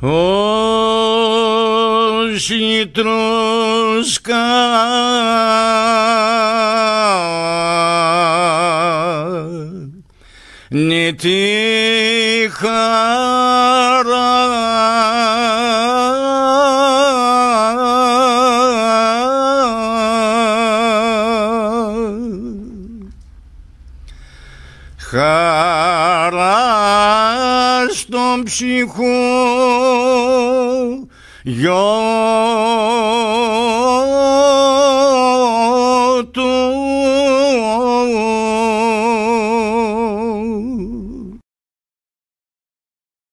όχι τρόσκα ναι τη χαρά χαράς στον ψυχό γιο του.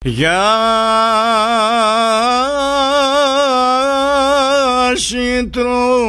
Για συντρομιά